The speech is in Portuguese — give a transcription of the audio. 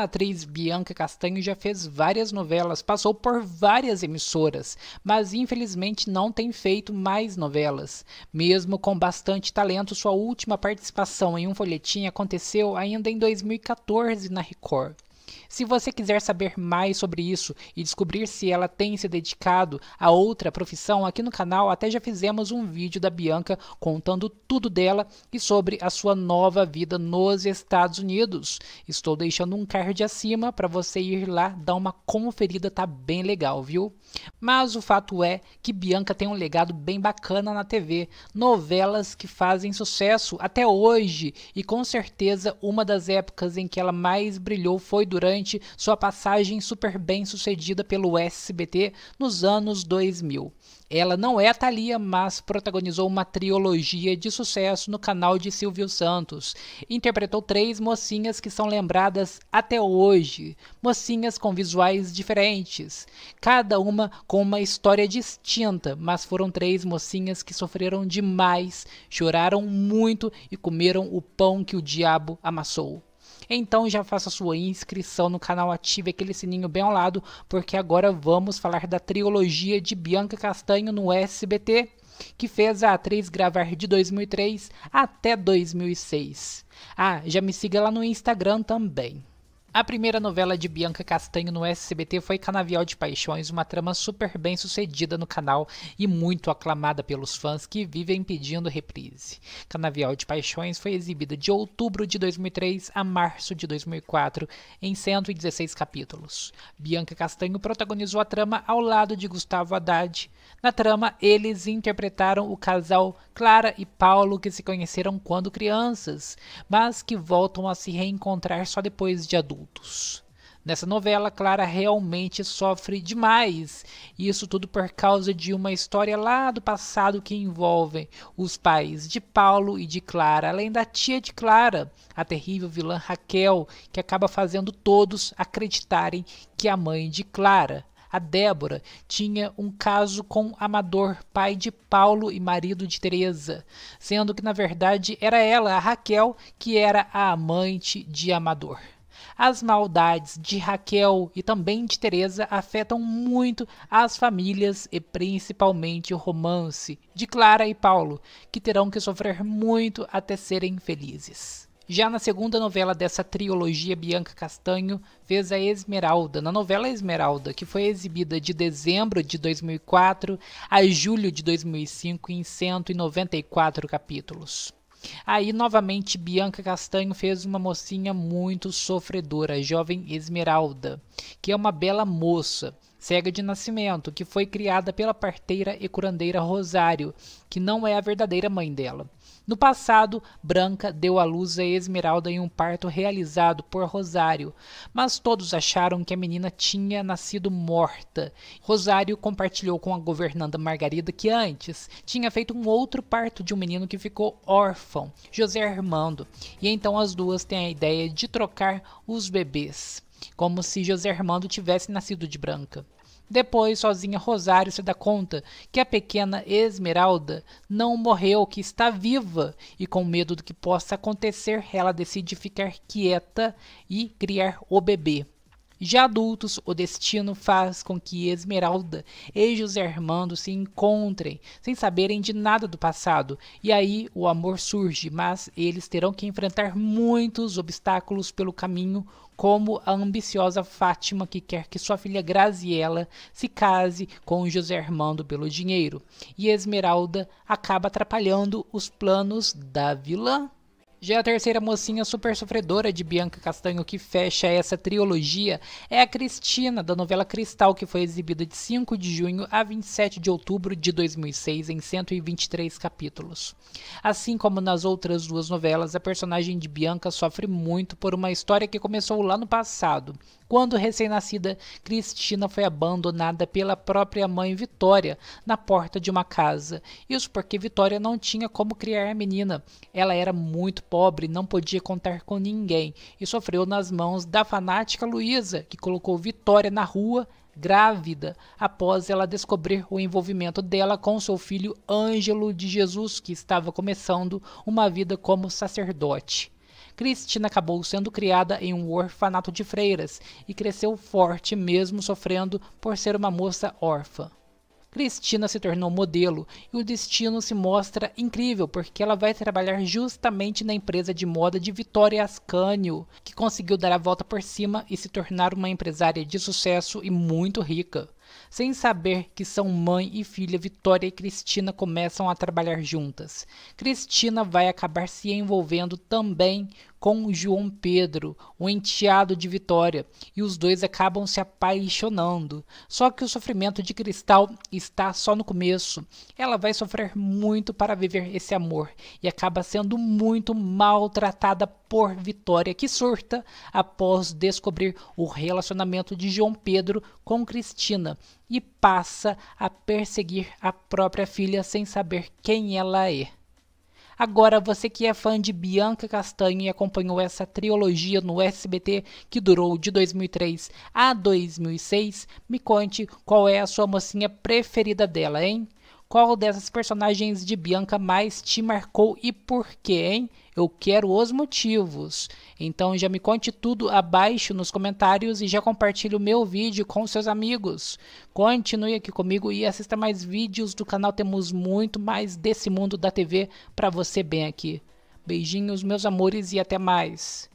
A atriz Bianca Castanho já fez várias novelas, passou por várias emissoras, mas infelizmente não tem feito mais novelas. Mesmo com bastante talento, sua última participação em um folhetim aconteceu ainda em 2014 na Record. Se você quiser saber mais sobre isso e descobrir se ela tem se dedicado a outra profissão, aqui no canal até já fizemos um vídeo da Bianca contando tudo dela e sobre a sua nova vida nos Estados Unidos. Estou deixando um card acima para você ir lá dar uma conferida, tá bem legal, viu? Mas o fato é que Bianca tem um legado bem bacana na TV, novelas que fazem sucesso até hoje e com certeza uma das épocas em que ela mais brilhou foi durante durante sua passagem super bem sucedida pelo SBT nos anos 2000. Ela não é a Thalia, mas protagonizou uma trilogia de sucesso no canal de Silvio Santos. Interpretou três mocinhas que são lembradas até hoje. Mocinhas com visuais diferentes, cada uma com uma história distinta, mas foram três mocinhas que sofreram demais, choraram muito e comeram o pão que o diabo amassou. Então já faça sua inscrição no canal, ative aquele sininho bem ao lado, porque agora vamos falar da trilogia de Bianca Castanho no SBT que fez a atriz gravar de 2003 até 2006. Ah, já me siga lá no Instagram também. A primeira novela de Bianca Castanho no SBT foi Canavial de Paixões, uma trama super bem sucedida no canal e muito aclamada pelos fãs que vivem pedindo reprise. Canavial de Paixões foi exibida de outubro de 2003 a março de 2004 em 116 capítulos. Bianca Castanho protagonizou a trama ao lado de Gustavo Haddad. Na trama, eles interpretaram o casal Clara e Paulo que se conheceram quando crianças, mas que voltam a se reencontrar só depois de adultos. Nessa novela, Clara realmente sofre demais, isso tudo por causa de uma história lá do passado que envolve os pais de Paulo e de Clara, além da tia de Clara, a terrível vilã Raquel, que acaba fazendo todos acreditarem que é a mãe de Clara, a Débora, tinha um caso com Amador, pai de Paulo e marido de Teresa, sendo que na verdade era ela, a Raquel, que era a amante de Amador. As maldades de Raquel e também de Teresa afetam muito as famílias e principalmente o romance de Clara e Paulo, que terão que sofrer muito até serem felizes. Já na segunda novela dessa trilogia, Bianca Castanho fez a Esmeralda. Na novela Esmeralda, que foi exibida de dezembro de 2004 a julho de 2005 em 194 capítulos. Aí, novamente, Bianca Castanho fez uma mocinha muito sofredora, a jovem Esmeralda, que é uma bela moça, cega de nascimento, que foi criada pela parteira e curandeira Rosário, que não é a verdadeira mãe dela. No passado, Branca deu à luz a Esmeralda em um parto realizado por Rosário, mas todos acharam que a menina tinha nascido morta. Rosário compartilhou com a governanta Margarida que antes tinha feito um outro parto de um menino que ficou órfão, José Armando, e então as duas têm a ideia de trocar os bebês como se José Armando tivesse nascido de branca. Depois, sozinha, Rosário se dá conta que a pequena Esmeralda não morreu, que está viva, e com medo do que possa acontecer, ela decide ficar quieta e criar o bebê. Já adultos, o destino faz com que Esmeralda e José Armando se encontrem sem saberem de nada do passado, e aí o amor surge, mas eles terão que enfrentar muitos obstáculos pelo caminho, como a ambiciosa Fátima que quer que sua filha Graziella se case com José Armando pelo dinheiro, e Esmeralda acaba atrapalhando os planos da vilã. Já é a terceira mocinha super sofredora de Bianca Castanho que fecha essa trilogia é a Cristina, da novela Cristal, que foi exibida de 5 de junho a 27 de outubro de 2006 em 123 capítulos. Assim como nas outras duas novelas, a personagem de Bianca sofre muito por uma história que começou lá no passado, quando recém-nascida, Cristina foi abandonada pela própria mãe Vitória na porta de uma casa. Isso porque Vitória não tinha como criar a menina. Ela era muito pobre, não podia contar com ninguém e sofreu nas mãos da fanática Luísa, que colocou Vitória na rua grávida após ela descobrir o envolvimento dela com seu filho Ângelo de Jesus, que estava começando uma vida como sacerdote. Cristina acabou sendo criada em um orfanato de freiras e cresceu forte mesmo sofrendo por ser uma moça órfã. Cristina se tornou modelo e o destino se mostra incrível porque ela vai trabalhar justamente na empresa de moda de Vitória Ascânio, que conseguiu dar a volta por cima e se tornar uma empresária de sucesso e muito rica. Sem saber que são mãe e filha, Vitória e Cristina começam a trabalhar juntas. Cristina vai acabar se envolvendo também com João Pedro, o enteado de Vitória, e os dois acabam se apaixonando. Só que o sofrimento de Cristal está só no começo. Ela vai sofrer muito para viver esse amor e acaba sendo muito maltratada por Vitória, que surta após descobrir o relacionamento de João Pedro com Cristina e passa a perseguir a própria filha sem saber quem ela é. Agora, você que é fã de Bianca Castanho e acompanhou essa trilogia no SBT que durou de 2003 a 2006, me conte qual é a sua mocinha preferida dela, hein? Qual dessas personagens de Bianca mais te marcou e por quê, hein? Eu quero os motivos. Então já me conte tudo abaixo nos comentários e já compartilhe o meu vídeo com seus amigos. Continue aqui comigo e assista mais vídeos do canal. Temos muito mais desse mundo da TV para você bem aqui. Beijinhos, meus amores, e até mais.